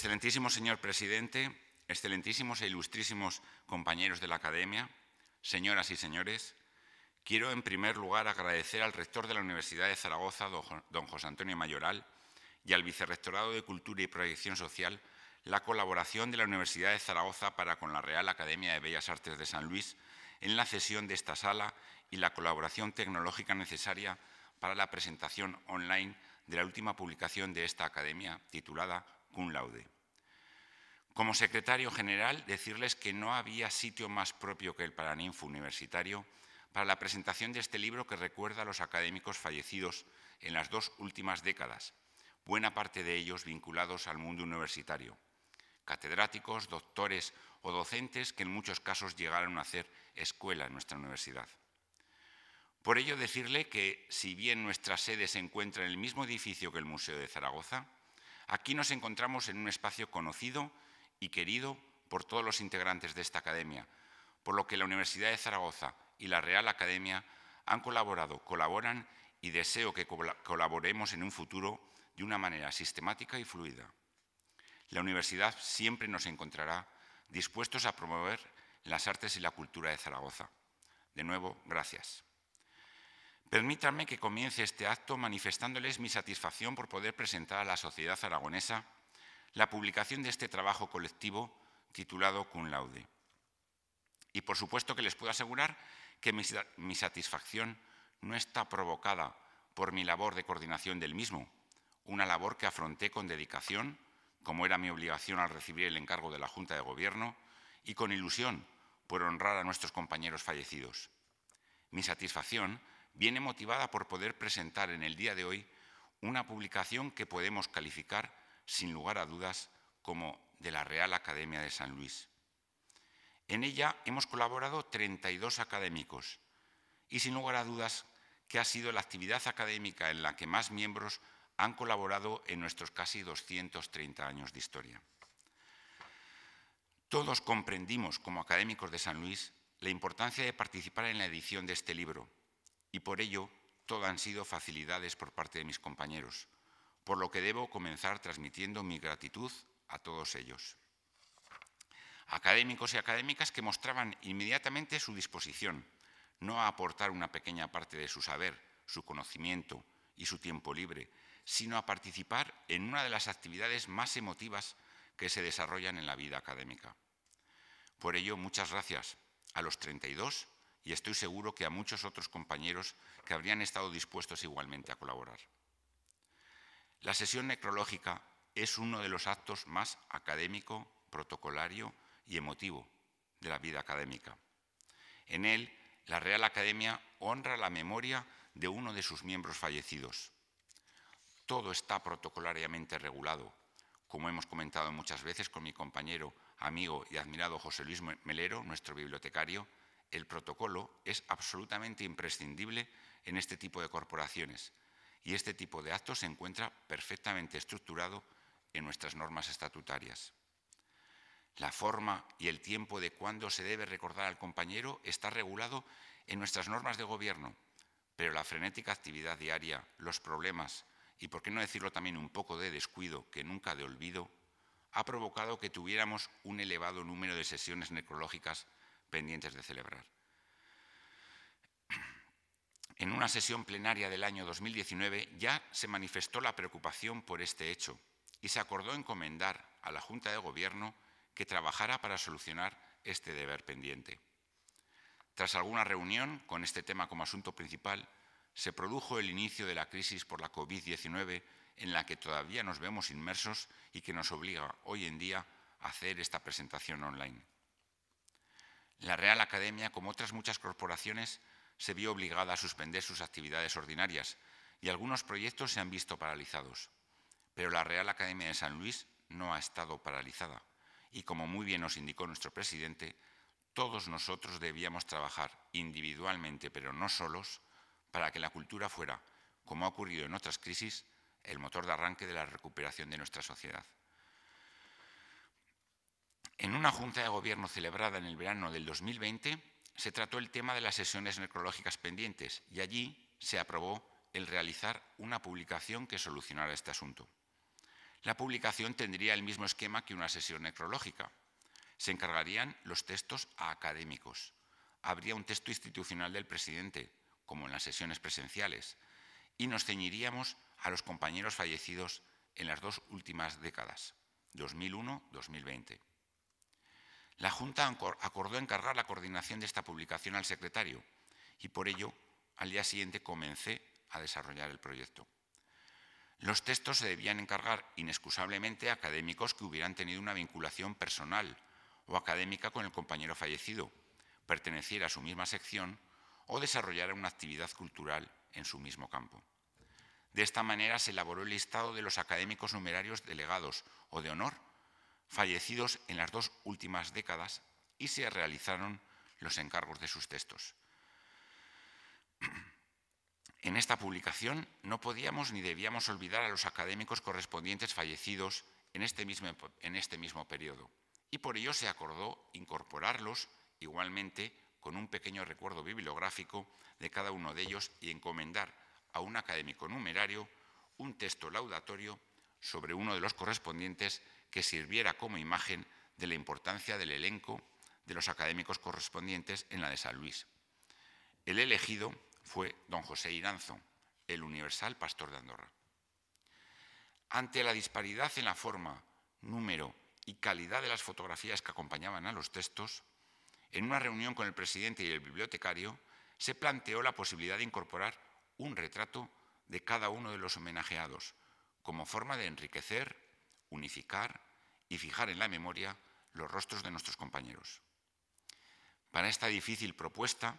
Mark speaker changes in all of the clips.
Speaker 1: Excelentísimo señor presidente, excelentísimos e ilustrísimos compañeros de la Academia, señoras y señores, quiero en primer lugar agradecer al rector de la Universidad de Zaragoza, don José Antonio Mayoral, y al Vicerrectorado de Cultura y Proyección Social la colaboración de la Universidad de Zaragoza para con la Real Academia de Bellas Artes de San Luis en la cesión de esta sala y la colaboración tecnológica necesaria para la presentación online de la última publicación de esta academia titulada cum laude. Como secretario general, decirles que no había sitio más propio que el Paraninfo Universitario para la presentación de este libro que recuerda a los académicos fallecidos en las dos últimas décadas, buena parte de ellos vinculados al mundo universitario, catedráticos, doctores o docentes que en muchos casos llegaron a hacer escuela en nuestra universidad. Por ello, decirle que si bien nuestra sede se encuentra en el mismo edificio que el Museo de Zaragoza, Aquí nos encontramos en un espacio conocido y querido por todos los integrantes de esta academia, por lo que la Universidad de Zaragoza y la Real Academia han colaborado, colaboran y deseo que colaboremos en un futuro de una manera sistemática y fluida. La universidad siempre nos encontrará dispuestos a promover las artes y la cultura de Zaragoza. De nuevo, gracias. Permítanme que comience este acto manifestándoles mi satisfacción por poder presentar a la sociedad aragonesa la publicación de este trabajo colectivo titulado Cum Laude. Y por supuesto que les puedo asegurar que mi satisfacción no está provocada por mi labor de coordinación del mismo, una labor que afronté con dedicación, como era mi obligación al recibir el encargo de la Junta de Gobierno, y con ilusión por honrar a nuestros compañeros fallecidos. Mi satisfacción viene motivada por poder presentar en el día de hoy una publicación que podemos calificar, sin lugar a dudas, como de la Real Academia de San Luis. En ella hemos colaborado 32 académicos y sin lugar a dudas que ha sido la actividad académica en la que más miembros han colaborado en nuestros casi 230 años de historia. Todos comprendimos como académicos de San Luis la importancia de participar en la edición de este libro, y por ello todo han sido facilidades por parte de mis compañeros, por lo que debo comenzar transmitiendo mi gratitud a todos ellos. Académicos y académicas que mostraban inmediatamente su disposición, no a aportar una pequeña parte de su saber, su conocimiento y su tiempo libre, sino a participar en una de las actividades más emotivas que se desarrollan en la vida académica. Por ello, muchas gracias a los 32 y estoy seguro que a muchos otros compañeros que habrían estado dispuestos igualmente a colaborar. La sesión necrológica es uno de los actos más académico, protocolario y emotivo de la vida académica. En él, la Real Academia honra la memoria de uno de sus miembros fallecidos. Todo está protocolariamente regulado, como hemos comentado muchas veces con mi compañero, amigo y admirado José Luis Melero, nuestro bibliotecario, el protocolo es absolutamente imprescindible en este tipo de corporaciones y este tipo de actos se encuentra perfectamente estructurado en nuestras normas estatutarias. La forma y el tiempo de cuándo se debe recordar al compañero está regulado en nuestras normas de gobierno, pero la frenética actividad diaria, los problemas y, por qué no decirlo también, un poco de descuido que nunca de olvido, ha provocado que tuviéramos un elevado número de sesiones necrológicas pendientes de celebrar. En una sesión plenaria del año 2019 ya se manifestó la preocupación por este hecho y se acordó encomendar a la Junta de Gobierno que trabajara para solucionar este deber pendiente. Tras alguna reunión con este tema como asunto principal, se produjo el inicio de la crisis por la COVID-19 en la que todavía nos vemos inmersos y que nos obliga hoy en día a hacer esta presentación online la Real Academia, como otras muchas corporaciones, se vio obligada a suspender sus actividades ordinarias y algunos proyectos se han visto paralizados. Pero la Real Academia de San Luis no ha estado paralizada y, como muy bien nos indicó nuestro presidente, todos nosotros debíamos trabajar individualmente, pero no solos, para que la cultura fuera, como ha ocurrido en otras crisis, el motor de arranque de la recuperación de nuestra sociedad. En una junta de gobierno celebrada en el verano del 2020 se trató el tema de las sesiones necrológicas pendientes y allí se aprobó el realizar una publicación que solucionara este asunto. La publicación tendría el mismo esquema que una sesión necrológica. Se encargarían los textos a académicos. Habría un texto institucional del presidente, como en las sesiones presenciales, y nos ceñiríamos a los compañeros fallecidos en las dos últimas décadas, 2001-2020. La Junta acordó encargar la coordinación de esta publicación al secretario y por ello al día siguiente comencé a desarrollar el proyecto. Los textos se debían encargar inexcusablemente a académicos que hubieran tenido una vinculación personal o académica con el compañero fallecido, perteneciera a su misma sección o desarrollara una actividad cultural en su mismo campo. De esta manera se elaboró el listado de los académicos numerarios delegados o de honor fallecidos en las dos últimas décadas y se realizaron los encargos de sus textos. En esta publicación no podíamos ni debíamos olvidar a los académicos correspondientes fallecidos en este mismo, en este mismo periodo, y por ello se acordó incorporarlos igualmente con un pequeño recuerdo bibliográfico de cada uno de ellos y encomendar a un académico numerario un texto laudatorio sobre uno de los correspondientes que sirviera como imagen de la importancia del elenco de los académicos correspondientes en la de San Luis. El elegido fue don José Iranzo, el universal pastor de Andorra. Ante la disparidad en la forma, número y calidad de las fotografías que acompañaban a los textos, en una reunión con el presidente y el bibliotecario, se planteó la posibilidad de incorporar un retrato de cada uno de los homenajeados, como forma de enriquecer unificar y fijar en la memoria los rostros de nuestros compañeros. Para esta difícil propuesta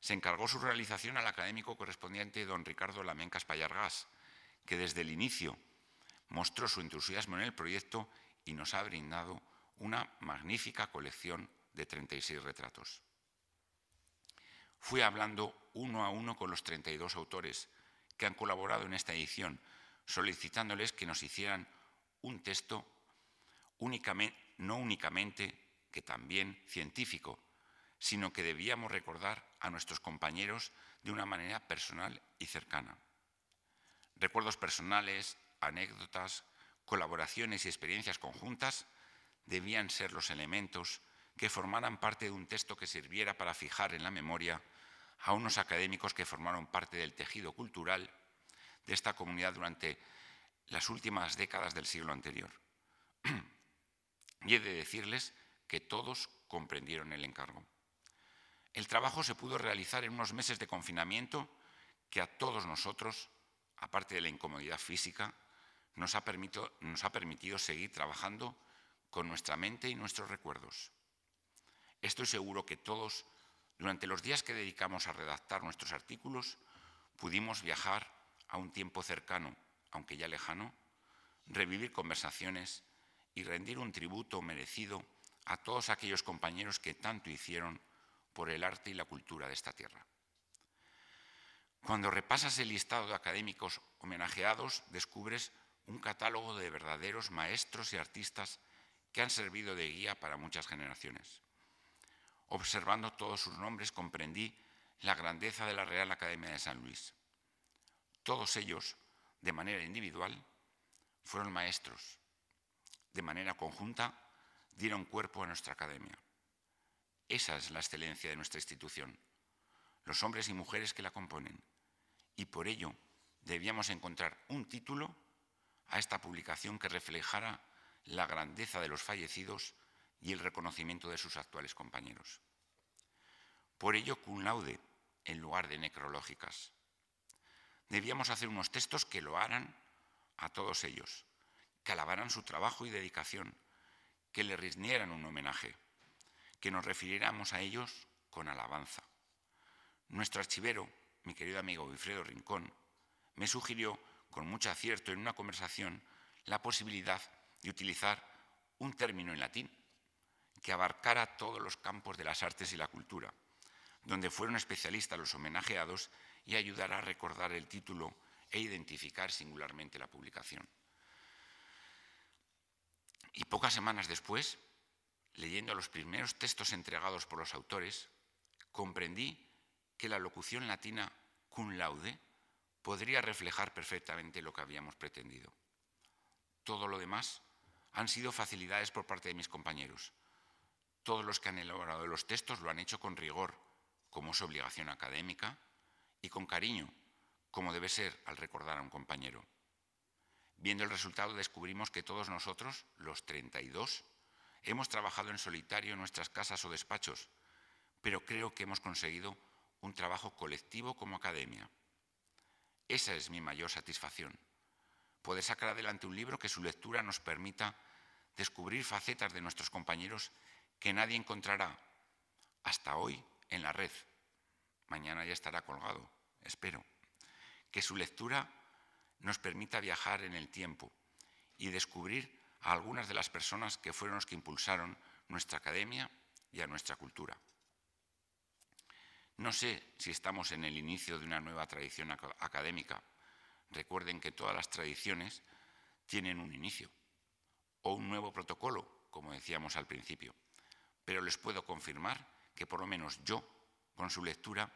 Speaker 1: se encargó su realización al académico correspondiente don Ricardo Lamencas Payargas, que desde el inicio mostró su entusiasmo en el proyecto y nos ha brindado una magnífica colección de 36 retratos. Fui hablando uno a uno con los 32 autores que han colaborado en esta edición, solicitándoles que nos hicieran un texto únicamente, no únicamente que también científico, sino que debíamos recordar a nuestros compañeros de una manera personal y cercana. Recuerdos personales, anécdotas, colaboraciones y experiencias conjuntas debían ser los elementos que formaran parte de un texto que sirviera para fijar en la memoria a unos académicos que formaron parte del tejido cultural de esta comunidad durante las últimas décadas del siglo anterior. y he de decirles que todos comprendieron el encargo. El trabajo se pudo realizar en unos meses de confinamiento que a todos nosotros, aparte de la incomodidad física, nos ha, nos ha permitido seguir trabajando con nuestra mente y nuestros recuerdos. Estoy seguro que todos, durante los días que dedicamos a redactar nuestros artículos, pudimos viajar a un tiempo cercano aunque ya lejano, revivir conversaciones y rendir un tributo merecido a todos aquellos compañeros que tanto hicieron por el arte y la cultura de esta tierra. Cuando repasas el listado de académicos homenajeados, descubres un catálogo de verdaderos maestros y artistas que han servido de guía para muchas generaciones. Observando todos sus nombres comprendí la grandeza de la Real Academia de San Luis. Todos ellos de manera individual, fueron maestros. De manera conjunta, dieron cuerpo a nuestra academia. Esa es la excelencia de nuestra institución, los hombres y mujeres que la componen. Y por ello debíamos encontrar un título a esta publicación que reflejara la grandeza de los fallecidos y el reconocimiento de sus actuales compañeros. Por ello, cum laude en lugar de necrológicas debíamos hacer unos textos que lo harán a todos ellos, que alabaran su trabajo y dedicación, que le rindieran un homenaje, que nos refiriéramos a ellos con alabanza. Nuestro archivero, mi querido amigo Wilfredo Rincón, me sugirió con mucho acierto en una conversación la posibilidad de utilizar un término en latín que abarcara todos los campos de las artes y la cultura, donde fueron especialistas los homenajeados y ayudará a recordar el título e identificar singularmente la publicación. Y pocas semanas después, leyendo los primeros textos entregados por los autores, comprendí que la locución latina cum laude podría reflejar perfectamente lo que habíamos pretendido. Todo lo demás han sido facilidades por parte de mis compañeros. Todos los que han elaborado los textos lo han hecho con rigor, como es obligación académica, y con cariño, como debe ser al recordar a un compañero. Viendo el resultado descubrimos que todos nosotros, los 32, hemos trabajado en solitario en nuestras casas o despachos, pero creo que hemos conseguido un trabajo colectivo como academia. Esa es mi mayor satisfacción, poder sacar adelante un libro que su lectura nos permita descubrir facetas de nuestros compañeros que nadie encontrará hasta hoy en la red mañana ya estará colgado, espero, que su lectura nos permita viajar en el tiempo y descubrir a algunas de las personas que fueron los que impulsaron nuestra academia y a nuestra cultura. No sé si estamos en el inicio de una nueva tradición académica. Recuerden que todas las tradiciones tienen un inicio o un nuevo protocolo, como decíamos al principio. Pero les puedo confirmar que por lo menos yo, con su lectura,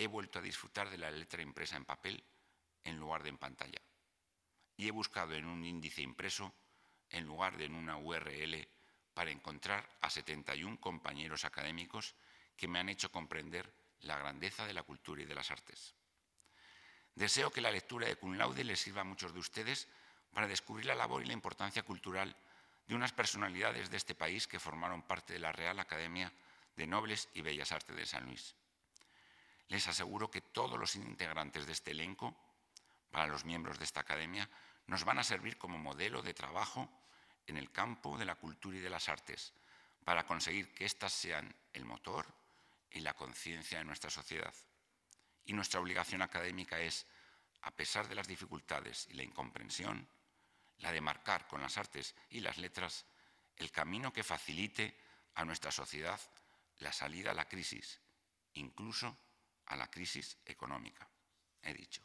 Speaker 1: he vuelto a disfrutar de la letra impresa en papel en lugar de en pantalla. Y he buscado en un índice impreso en lugar de en una URL para encontrar a 71 compañeros académicos que me han hecho comprender la grandeza de la cultura y de las artes. Deseo que la lectura de Cunlaude les sirva a muchos de ustedes para descubrir la labor y la importancia cultural de unas personalidades de este país que formaron parte de la Real Academia de Nobles y Bellas Artes de San Luis les aseguro que todos los integrantes de este elenco, para los miembros de esta academia, nos van a servir como modelo de trabajo en el campo de la cultura y de las artes, para conseguir que éstas sean el motor y la conciencia de nuestra sociedad. Y nuestra obligación académica es, a pesar de las dificultades y la incomprensión, la de marcar con las artes y las letras el camino que facilite a nuestra sociedad la salida a la crisis, incluso a la crisis económica. He dicho.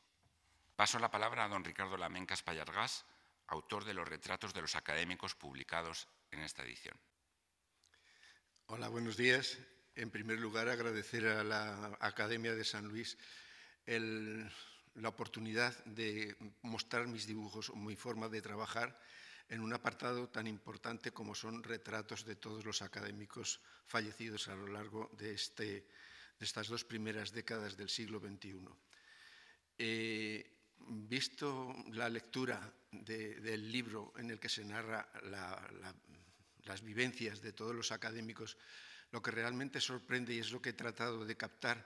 Speaker 1: Paso la palabra a don Ricardo Lamencas Payargas, autor de los retratos de los académicos publicados en esta edición.
Speaker 2: Hola, buenos días. En primer lugar, agradecer a la Academia de San Luis la oportunidad de mostrar mis dibujos o mi forma de trabajar en un apartado tan importante como son retratos de todos los académicos fallecidos a lo largo de este de estas dos primeras décadas del siglo XXI. visto la lectura del libro en el que se narra las vivencias de todos los académicos, lo que realmente sorprende y es lo que he tratado de captar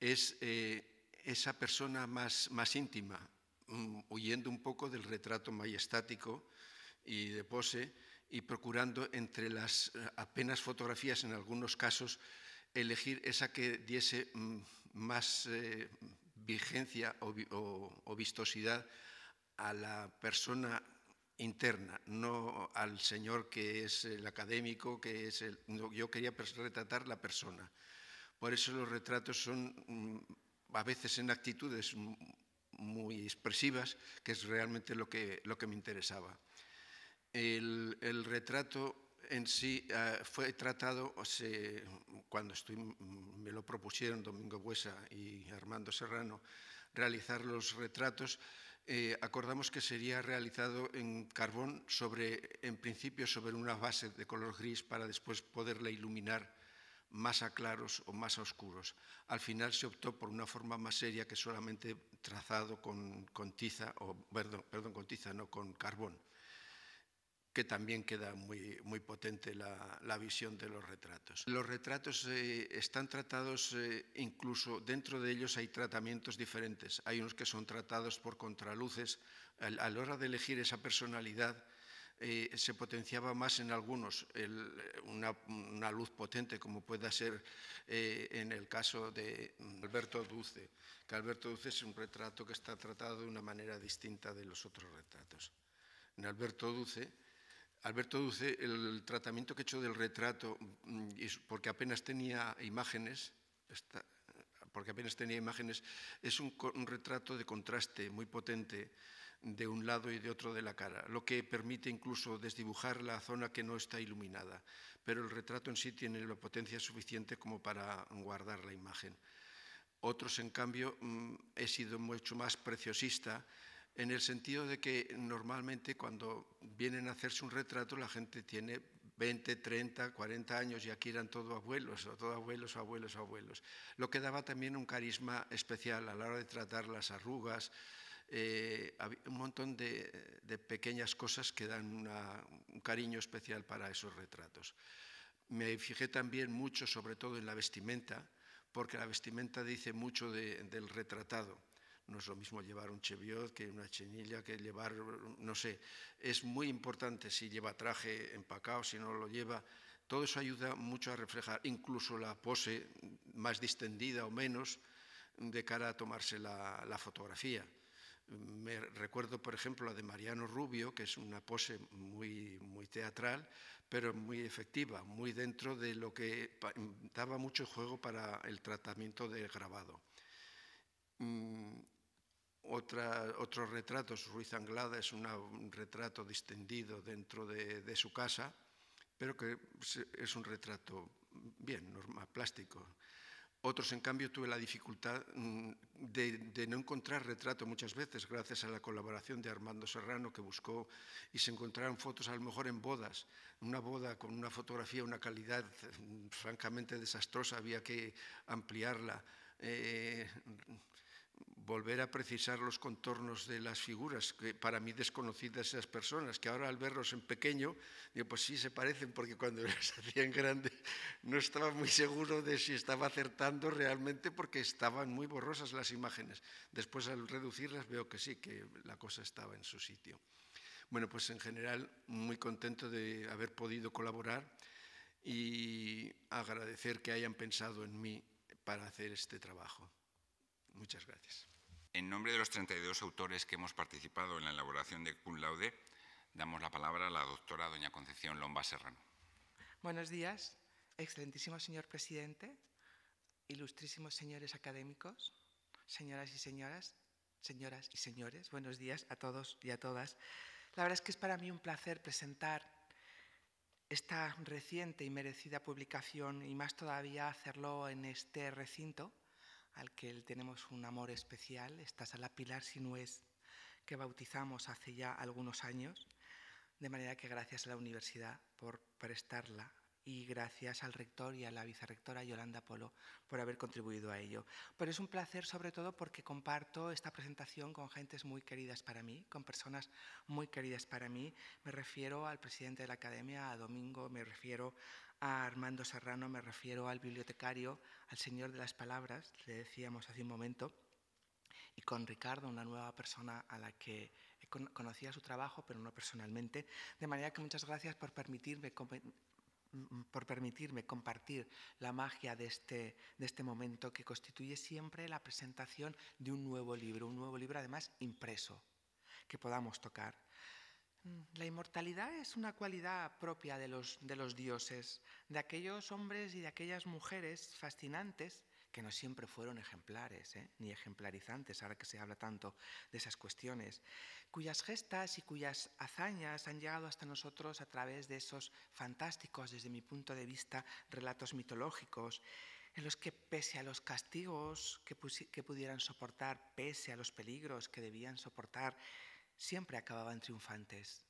Speaker 2: es eh, esa persona más, más íntima, mm, huyendo un poco del retrato majestático y de pose y procurando entre las eh, apenas fotografías en algunos casos elegir esa que diese mm, más eh, vigencia o, vistosidad a la persona interna, no al señor que es el académico, que es el... yo quería retratar la persona. Por eso los retratos son mm, a veces en actitudes muy expresivas, que es realmente lo que, lo que me interesaba. el retrato en sí eh, fue tratado cuando me lo propusieron Domingo Buesa y Armando Serrano realizar los retratos. Eh, acordamos que sería realizado en carbón sobre, en principio, sobre una base de color gris para después poderla iluminar más a claros o más a oscuros. Al final se optó por una forma más seria que solamente trazado con, tiza, o perdón, perdón, con tiza, no con carbón que también queda muy, muy potente la, la visión de los retratos. Los retratos eh, están tratados, eh, incluso dentro de ellos hay tratamientos diferentes. Hay unos que son tratados por contraluces. Al, a la hora de elegir esa personalidad, eh, se potenciaba más en algunos una, luz potente, como pueda ser en el caso de mm, Alberto Duce, que Alberto Duce es un retrato que está tratado de una manera distinta de los otros retratos. En Alberto Duce Alberto Duce, el tratamiento que he hecho del retrato, mm, porque apenas tenía imágenes, porque apenas tenía imágenes, es un, un, retrato de contraste muy potente de un lado y de otro de la cara, lo que permite incluso desdibujar la zona que no está iluminada, pero el retrato en sí tiene la potencia suficiente como para guardar la imagen. Otros, en cambio, mm, he sido mucho más preciosista en el sentido de que normalmente cuando vienen a hacerse un retrato la gente tiene 20, 30, 40 años y aquí eran todos abuelos, o todos abuelos, abuelos, abuelos. Lo que daba también un carisma especial a la hora de tratar las arrugas, eh, un montón de, pequeñas cosas que dan un cariño especial para esos retratos. Me fijé también mucho, sobre todo, en la vestimenta, porque la vestimenta dice mucho del retratado. No es lo mismo llevar un cheviot que una chenilla, que llevar, no sé, es muy importante si lleva traje empacado, si no lo lleva. Todo eso ayuda mucho a reflejar incluso la pose más distendida o menos de cara a tomarse la, fotografía. Me recuerdo, por ejemplo, la de Mariano Rubio, que es una pose muy, muy teatral, pero muy efectiva, muy dentro de lo que daba mucho juego para el tratamiento del grabado. Mm, otra, retratos, Ruiz Anglada, es un retrato distendido dentro de, su casa, pero que es un retrato bien, normal, plástico. Otros, en cambio, tuve la dificultad mm, de, no encontrar retrato muchas veces, gracias a la colaboración de Armando Serrano, que buscó y se encontraron fotos, a lo mejor en bodas, una boda con una fotografía, una calidad mm, francamente desastrosa, había que ampliarla. Eh, volver a precisar los contornos de las figuras, que para mí desconocidas esas personas, que ahora al verlos en pequeño, digo, pues sí se parecen, porque cuando las hacían grandes no estaba muy seguro de si estaba acertando realmente, porque estaban muy borrosas las imágenes. Después al reducirlas veo que sí, que la cosa estaba en su sitio. Bueno, pues en general muy contento de haber podido colaborar y agradecer que hayan pensado en mí para hacer este trabajo. Muchas gracias.
Speaker 1: En nombre de los 32 autores que hemos participado en la elaboración de Cum Laude, damos la palabra a la doctora doña Concepción Lomba Serrano.
Speaker 3: Buenos días, excelentísimo señor presidente, ilustrísimos señores académicos, señoras y señoras, señoras y señores, buenos días a todos y a todas. La verdad es que es para mí un placer presentar esta reciente y merecida publicación y más todavía hacerlo en este recinto al que tenemos un amor especial, esta sala Pilar Sinués, que bautizamos hace ya algunos años, de manera que gracias a la universidad por prestarla y gracias al rector y a la vicerrectora Yolanda Polo por haber contribuido a ello. Pero es un placer sobre todo porque comparto esta presentación con gentes muy queridas para mí, con personas muy queridas para mí. Me refiero al presidente de la academia, a Domingo, me refiero a Armando Serrano me refiero al bibliotecario, al señor de las palabras, le decíamos hace un momento, y con Ricardo, una nueva persona a la que conocía su trabajo, pero no personalmente. De manera que muchas gracias por permitirme, por permitirme compartir la magia de este, de este momento que constituye siempre la presentación de un nuevo libro, un nuevo libro además impreso, que podamos tocar la inmortalidad es una cualidad propia de los, de los dioses, de aquellos hombres y de aquellas mujeres fascinantes que no siempre fueron ejemplares ¿eh? ni ejemplarizantes, ahora que se habla tanto de esas cuestiones, cuyas gestas y cuyas hazañas han llegado hasta nosotros a través de esos fantásticos, desde mi punto de vista, relatos mitológicos, en los que pese a los castigos que pudieran soportar, pese a los peligros que debían soportar, siempre acababan triunfantes.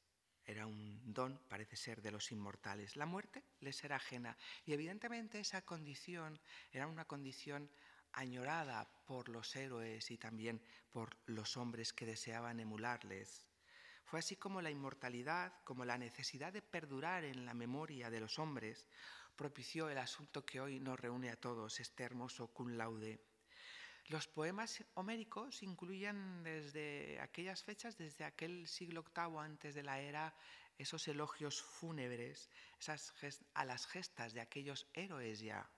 Speaker 3: Era un don, parece ser, de los inmortales. La muerte les era ajena y evidentemente esa condición era una condición añorada por los héroes y también por los hombres que deseaban emularles. Fue así como la inmortalidad, como la necesidad de perdurar en la memoria de los hombres, propició el asunto que hoy nos reúne a todos, este hermoso cum laude. Los poemas homéricos incluían desde aquellas fechas, desde aquel siglo VIII antes de la era, esos elogios fúnebres a las gestas de aquellos héroes ya,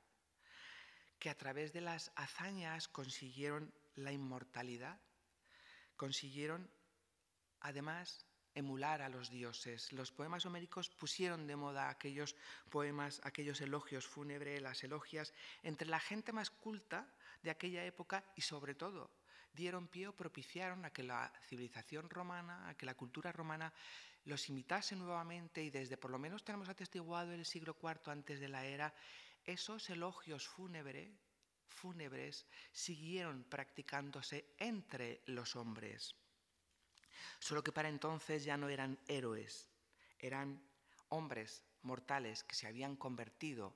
Speaker 3: que a través de las hazañas consiguieron la inmortalidad, consiguieron además emular a los dioses. Los poemas homéricos pusieron de moda aquellos poemas, aquellos elogios fúnebres, las elogias, entre la gente más culta de aquella época y sobre todo dieron pie o propiciaron a que la civilización romana, a que la cultura romana los imitase nuevamente y desde por lo menos tenemos atestiguado el siglo IV antes de la era, esos elogios fúnebres siguieron practicándose entre los hombres. Solo que para entonces ya no eran héroes, eran hombres mortales que se habían convertido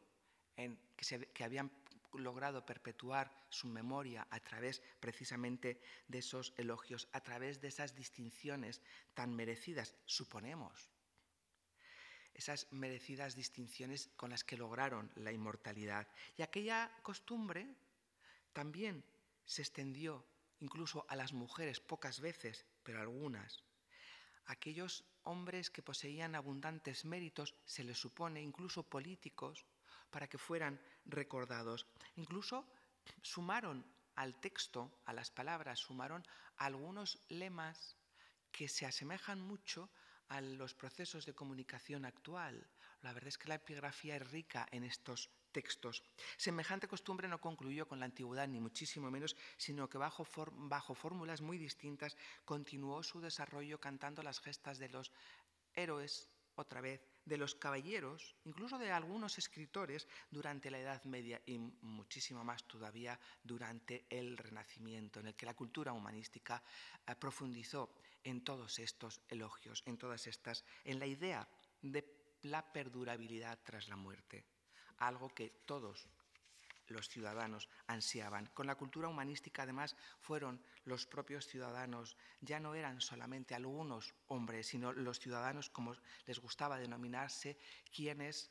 Speaker 3: en, que, se, que habían logrado perpetuar su memoria a través precisamente de esos elogios, a través de esas distinciones tan merecidas, suponemos. Esas merecidas distinciones con las que lograron la inmortalidad. Y aquella costumbre también se extendió incluso a las mujeres, pocas veces, pero algunas. Aquellos hombres que poseían abundantes méritos, se les supone, incluso políticos, para que fueran recordados. Incluso sumaron al texto, a las palabras, sumaron algunos lemas que se asemejan mucho a los procesos de comunicación actual. La verdad es que la epigrafía es rica en estos textos. Semejante costumbre no concluyó con la antigüedad, ni muchísimo menos, sino que bajo, fórmulas muy distintas continuó su desarrollo cantando las gestas de los héroes, otra vez de los caballeros, incluso de algunos escritores durante la Edad Media y muchísimo más todavía durante el Renacimiento, en el que la cultura humanística eh, profundizó en todos estos elogios, en todas estas, en la idea de la perdurabilidad tras la muerte, algo que todos los ciudadanos ansiaban. Con la cultura humanística, además, fueron los propios ciudadanos, ya no eran solamente algunos hombres, sino los ciudadanos, como les gustaba denominarse, quienes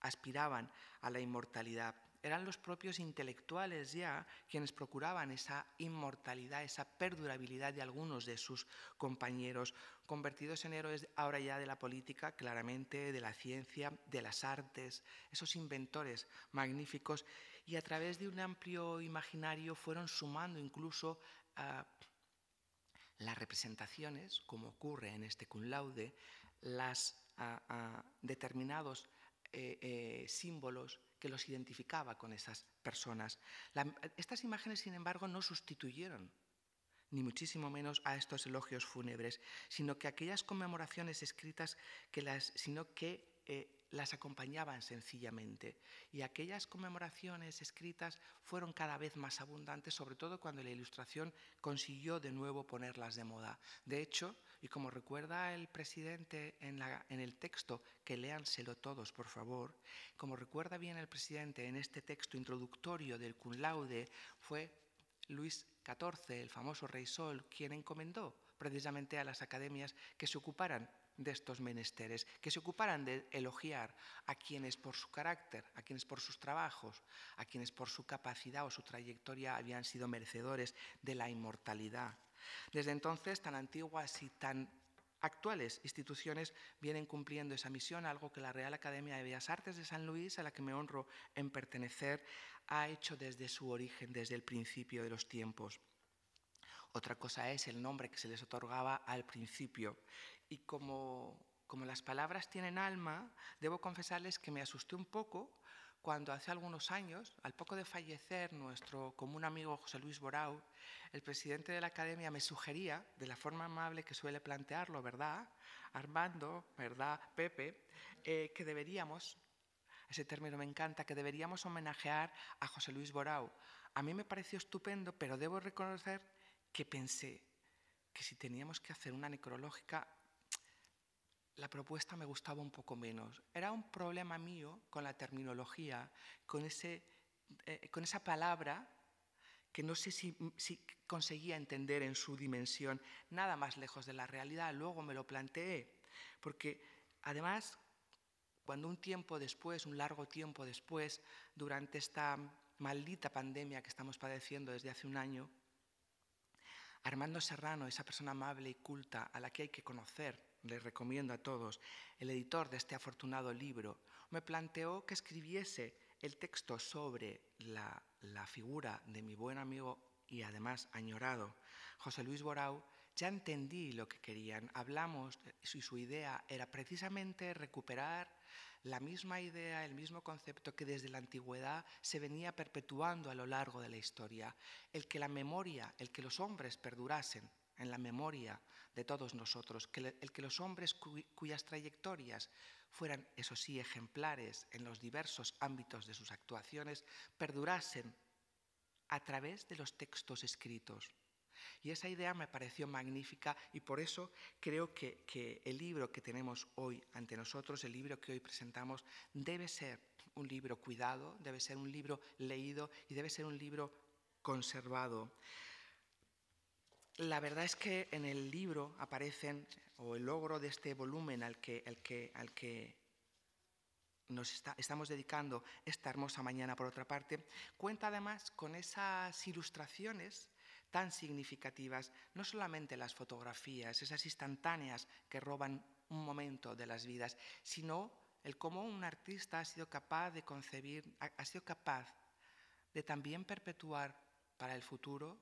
Speaker 3: aspiraban a la inmortalidad. Eran los propios intelectuales ya quienes procuraban esa inmortalidad, esa perdurabilidad de algunos de sus compañeros, convertidos en héroes ahora ya de la política, claramente, de la ciencia, de las artes, esos inventores magníficos y a través de un amplio imaginario fueron sumando incluso las representaciones, como ocurre en este cum laude, las determinados eh, eh, símbolos que los identificaba con esas personas. estas imágenes, sin embargo, no sustituyeron ni muchísimo menos a estos elogios fúnebres, sino que aquellas conmemoraciones escritas que las, sino que eh, las acompañaban sencillamente y aquellas conmemoraciones escritas fueron cada vez más abundantes, sobre todo cuando la ilustración consiguió de nuevo ponerlas de moda. De hecho, y como recuerda el presidente en, el texto, que léanselo todos, por favor, como recuerda bien el presidente en este texto introductorio del cum laude, fue Luis XIV, el famoso rey Sol, quien encomendó precisamente a las academias que se ocuparan de estos menesteres, que se ocuparan de elogiar a quienes por su carácter, a quienes por sus trabajos, a quienes por su capacidad o su trayectoria habían sido merecedores de la inmortalidad. Desde entonces, tan antiguas y tan actuales instituciones vienen cumpliendo esa misión, algo que la Real Academia de Bellas Artes de San Luis, a la que me honro en pertenecer, ha hecho desde su origen, desde el principio de los tiempos. Otra cosa es el nombre que se les otorgaba al principio y como, las palabras tienen alma, debo confesarles que me asusté un poco cuando hace algunos años, al poco de fallecer nuestro común amigo José Luis Borau, el presidente de la academia me sugería, de la forma amable que suele plantearlo, ¿verdad? Armando, ¿verdad? Pepe, eh, que deberíamos, ese término me encanta, que deberíamos homenajear a José Luis Borau. A mí me pareció estupendo, pero debo reconocer que pensé que si teníamos que hacer una necrológica la propuesta me gustaba un poco menos. Era un problema mío con la terminología, con, ese, eh, con esa palabra que no sé si, conseguía entender en su dimensión, nada más lejos de la realidad. Luego me lo planteé, porque además, cuando un tiempo después, un largo tiempo después, durante esta maldita pandemia que estamos padeciendo desde hace un año, Armando Serrano, esa persona amable y culta a la que hay que conocer, les recomiendo a todos, el editor de este afortunado libro, me planteó que escribiese el texto sobre la, figura de mi buen amigo y además añorado, José Luis Borau, ya entendí lo que querían. Hablamos y su idea era precisamente recuperar la misma idea, el mismo concepto que desde la antigüedad se venía perpetuando a lo largo de la historia, el que la memoria, el que los hombres perdurasen en la memoria de todos nosotros, el que los hombres cuyas trayectorias fueran, eso sí, ejemplares en los diversos ámbitos de sus actuaciones, perdurasen a través de los textos escritos y esa idea me pareció magnífica y por eso creo que, el libro que tenemos hoy ante nosotros, el libro que hoy presentamos, debe ser un libro cuidado, debe ser un libro leído y debe ser un libro conservado. La verdad es que en el libro aparecen, o el logro de este volumen al que, nos estamos dedicando esta hermosa mañana, por otra parte, cuenta además con esas ilustraciones tan significativas, no solamente las fotografías, esas instantáneas que roban un momento de las vidas, sino el cómo un artista ha sido capaz de concebir, ha sido capaz de también perpetuar para el futuro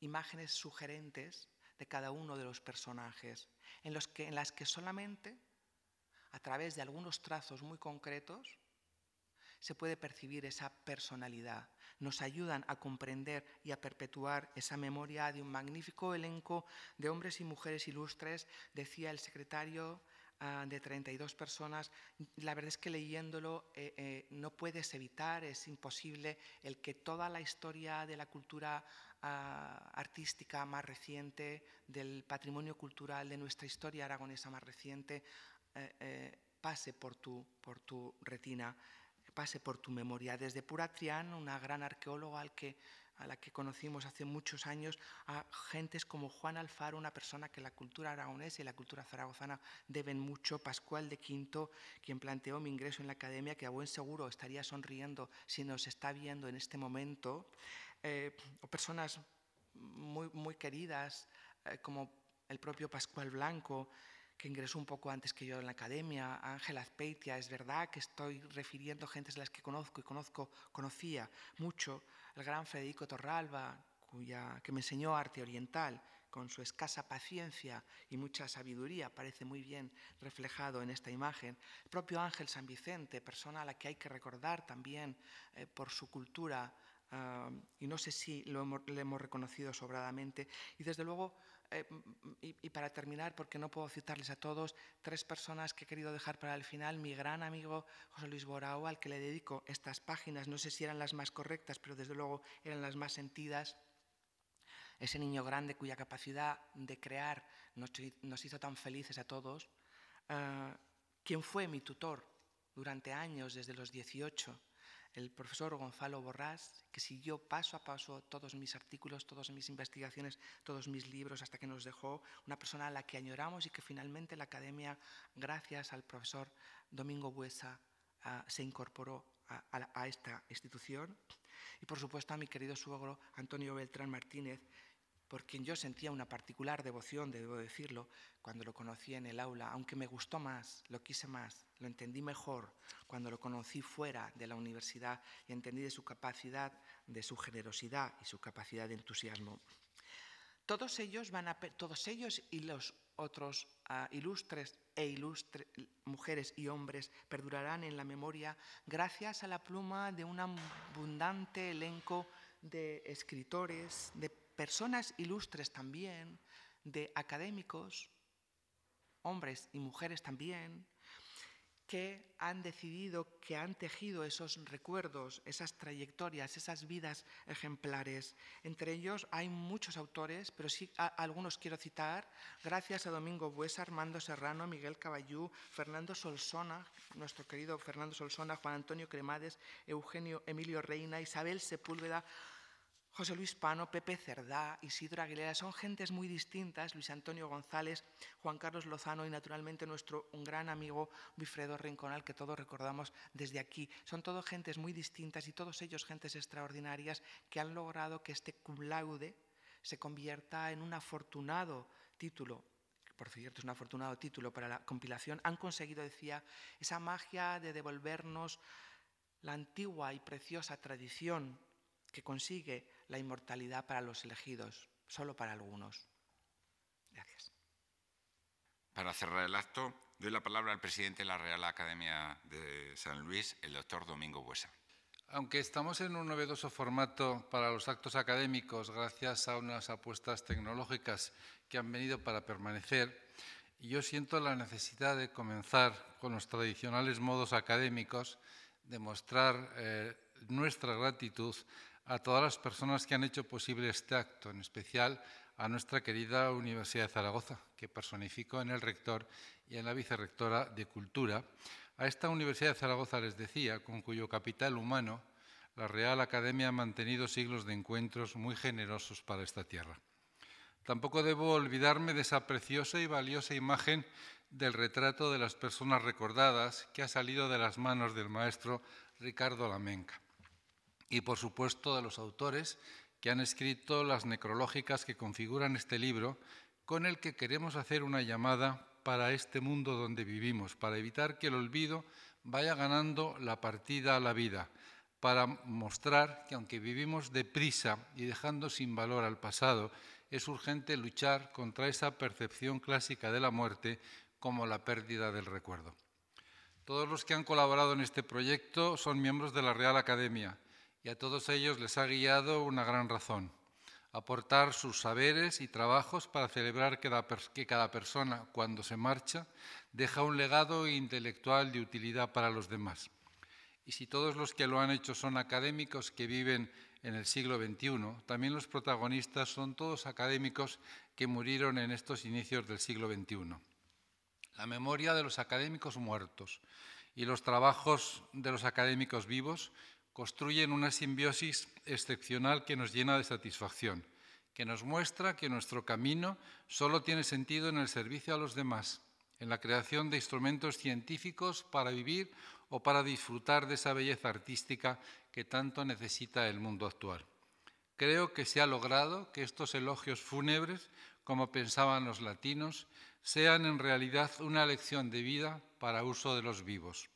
Speaker 3: imágenes sugerentes de cada uno de los personajes, en, los que, en las que solamente a través de algunos trazos muy concretos se puede percibir esa personalidad, nos ayudan a comprender y a perpetuar esa memoria de un magnífico elenco de hombres y mujeres ilustres, decía el secretario ah, de 32 personas, la verdad es que leyéndolo eh, eh, no puedes evitar, es imposible el que toda la historia de la cultura ah, artística más reciente, del patrimonio cultural de nuestra historia aragonesa más reciente, eh, pase por tu, por tu retina pase por tu memoria. Desde Puratrián, una gran arqueóloga al que, a la que conocimos hace muchos años, a gentes como Juan Alfaro, una persona que la cultura aragonesa y la cultura zaragozana deben mucho, Pascual de Quinto, quien planteó mi ingreso en la academia, que a buen seguro estaría sonriendo si nos está viendo en este momento, eh, o personas muy, muy queridas eh, como el propio Pascual Blanco, que ingresó un poco antes que yo en la academia, Ángel Azpeitia, es verdad que estoy refiriendo gentes a las que conozco y conozco, conocía mucho, el gran Federico Torralba, cuya, que me enseñó arte oriental, con su escasa paciencia y mucha sabiduría, parece muy bien reflejado en esta imagen. El propio Ángel San Vicente, persona a la que hay que recordar también eh, por su cultura, ah, y no sé si lo le hemos reconocido sobradamente, y desde luego eh, y, para terminar, porque no puedo citarles a todos, tres personas que he querido dejar para el final. Mi gran amigo José Luis Borao, al que le dedico estas páginas, no sé si eran las más correctas, pero desde luego eran las más sentidas. Ese niño grande cuya capacidad de crear nos, hizo tan felices a todos. Ah, quien fue mi tutor durante años, desde los 18 el profesor Gonzalo Borrás, que siguió paso a paso todos mis artículos, todas mis investigaciones, todos mis libros, hasta que nos dejó una persona a la que añoramos y que finalmente la academia, gracias al profesor Domingo Buesa, ah, se incorporó a esta institución. Y por supuesto a mi querido suegro Antonio Beltrán Martínez, por quien yo sentía una particular devoción, debo decirlo, cuando lo conocí en el aula, aunque me gustó más, lo quise más lo entendí mejor cuando lo conocí fuera de la universidad y entendí de su capacidad, de su generosidad y su capacidad de entusiasmo. Todos ellos, van a, todos ellos y los otros ah, ilustres e ilustres mujeres y hombres perdurarán en la memoria gracias a la pluma de un abundante elenco de escritores, de personas ilustres también, de académicos, hombres y mujeres también, que han decidido, que han tejido esos recuerdos, esas trayectorias, esas vidas ejemplares. Entre ellos hay muchos autores, pero sí algunos quiero citar, gracias a Domingo Buesa, Armando Serrano, Miguel Caballú, Fernando Solsona, nuestro querido Fernando Solsona, Juan Antonio Cremades, Eugenio Emilio Reina, Isabel Sepúlveda, José Luis Pano, Pepe Cerdá, Isidro Aguilera, son gentes muy distintas, Luis Antonio González, Juan Carlos Lozano y naturalmente nuestro un gran amigo Bifredo Rinconal, que todos recordamos desde aquí. Son todos gentes muy distintas y todos ellos gentes extraordinarias que han logrado que este cum se convierta en un afortunado título por cierto, es un afortunado título para la compilación, han conseguido, decía, esa magia de devolvernos la antigua y preciosa tradición que consigue la inmortalidad para los elegidos, solo para algunos.
Speaker 4: Gracias.
Speaker 1: Para cerrar el acto, doy la palabra al presidente de la Real Academia de San Luis, el doctor Domingo Buesa.
Speaker 4: Aunque estamos en un novedoso formato para los actos académicos, gracias a unas apuestas tecnológicas que han venido para permanecer, yo siento la necesidad de comenzar con los tradicionales modos académicos, de mostrar eh, nuestra gratitud a todas las personas que han hecho posible este acto, en especial a nuestra querida Universidad de Zaragoza, que personificó en el rector y en la vicerrectora de Cultura. A esta Universidad de Zaragoza, les decía, con cuyo capital humano la Real Academia ha mantenido siglos de encuentros muy generosos para esta tierra. Tampoco debo olvidarme de esa preciosa y valiosa imagen del retrato de las personas recordadas que ha salido de las manos del maestro Ricardo Lamenca y por supuesto de los autores que han escrito las necrológicas que configuran este libro, con el que queremos hacer una llamada para este mundo donde vivimos, para evitar que el olvido vaya ganando la partida a la vida, para mostrar que aunque vivimos deprisa y dejando sin valor al pasado, es urgente luchar contra esa percepción clásica de la muerte como la pérdida del recuerdo. Todos los que han colaborado en este proyecto son miembros de la Real Academia y a todos ellos les ha guiado una gran razón, aportar sus saberes y trabajos para celebrar que cada persona, cuando se marcha, deja un legado intelectual de utilidad para los demás. Y si todos los que lo han hecho son académicos que viven en el siglo XXI, también los protagonistas son todos académicos que murieron en estos inicios del siglo XXI. La memoria de los académicos muertos y los trabajos de los académicos vivos construyen una simbiosis excepcional que nos llena de satisfacción, que nos muestra que nuestro camino solo tiene sentido en el servicio a los demás, en la creación de instrumentos científicos para vivir o para disfrutar de esa belleza artística que tanto necesita el mundo actual. Creo que se ha logrado que estos elogios fúnebres, como pensaban los latinos, sean en realidad una lección de vida para uso de los vivos.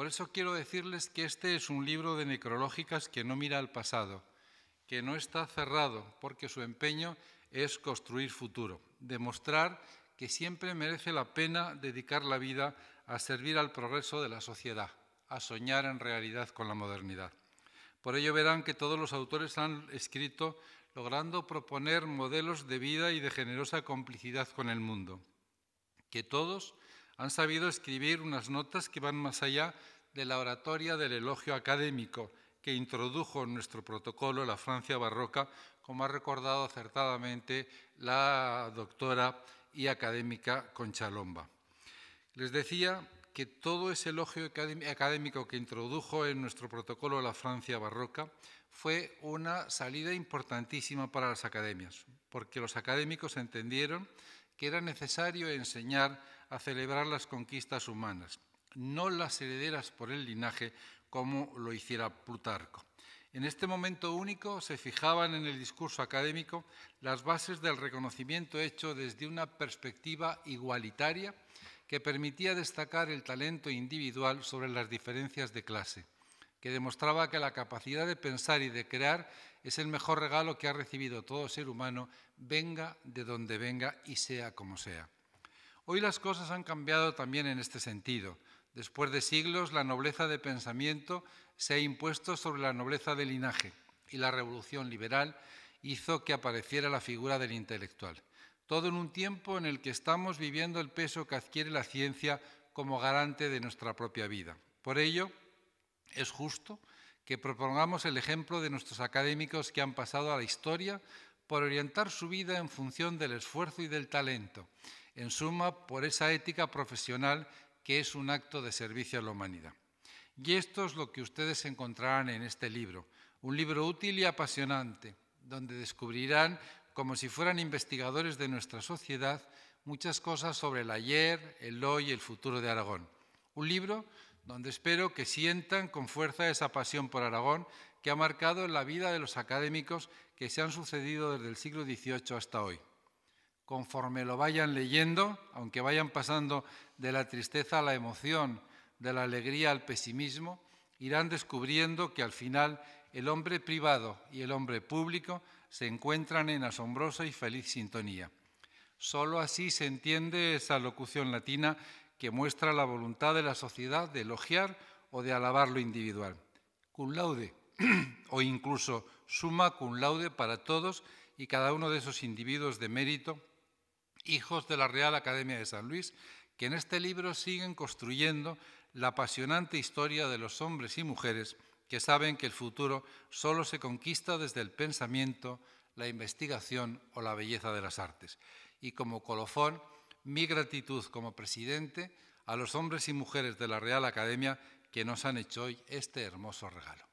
Speaker 4: Por eso quiero decirles que este es un libro de necrológicas que no mira al pasado, que no está cerrado, porque su empeño es construir futuro, demostrar que siempre merece la pena dedicar la vida a servir al progreso de la sociedad, a soñar en realidad con la modernidad. Por ello verán que todos los autores han escrito logrando proponer modelos de vida y de generosa complicidad con el mundo, que todos han sabido escribir unas notas que van más allá de la oratoria del elogio académico que introdujo en nuestro protocolo la Francia barroca, como ha recordado acertadamente la doctora y académica Conchalomba. Les decía que todo ese elogio académico que introdujo en nuestro protocolo la Francia barroca fue una salida importantísima para las academias, porque los académicos entendieron que era necesario enseñar a celebrar las conquistas humanas, no las herederas por el linaje como lo hiciera Plutarco. En este momento único se fijaban en el discurso académico las bases del reconocimiento hecho desde una perspectiva igualitaria que permitía destacar el talento individual sobre las diferencias de clase, que demostraba que la capacidad de pensar y de crear es el mejor regalo que ha recibido todo ser humano, venga de donde venga y sea como sea. Hoy las cosas han cambiado también en este sentido. Después de siglos, la nobleza de pensamiento se ha impuesto sobre la nobleza de linaje y la revolución liberal hizo que apareciera la figura del intelectual. Todo en un tiempo en el que estamos viviendo el peso que adquiere la ciencia como garante de nuestra propia vida. Por ello, es justo que propongamos el ejemplo de nuestros académicos que han pasado a la historia por orientar su vida en función del esfuerzo y del talento, en suma, por esa ética profesional que es un acto de servicio a la humanidad. Y esto es lo que ustedes encontrarán en este libro, un libro útil y apasionante, donde descubrirán, como si fueran investigadores de nuestra sociedad, muchas cosas sobre el ayer, el hoy y el futuro de Aragón. Un libro donde espero que sientan con fuerza esa pasión por Aragón que ha marcado la vida de los académicos que se han sucedido desde el siglo XVIII hasta hoy conforme lo vayan leyendo, aunque vayan pasando de la tristeza a la emoción, de la alegría al pesimismo, irán descubriendo que al final el hombre privado y el hombre público se encuentran en asombrosa y feliz sintonía. Solo así se entiende esa locución latina que muestra la voluntad de la sociedad de elogiar o de alabar lo individual. Cum laude, o incluso suma cum laude para todos y cada uno de esos individuos de mérito hijos de la Real Academia de San Luis, que en este libro siguen construyendo la apasionante historia de los hombres y mujeres que saben que el futuro solo se conquista desde el pensamiento, la investigación o la belleza de las artes. Y como colofón, mi gratitud como presidente a los hombres y mujeres de la Real Academia que nos han hecho hoy este hermoso regalo.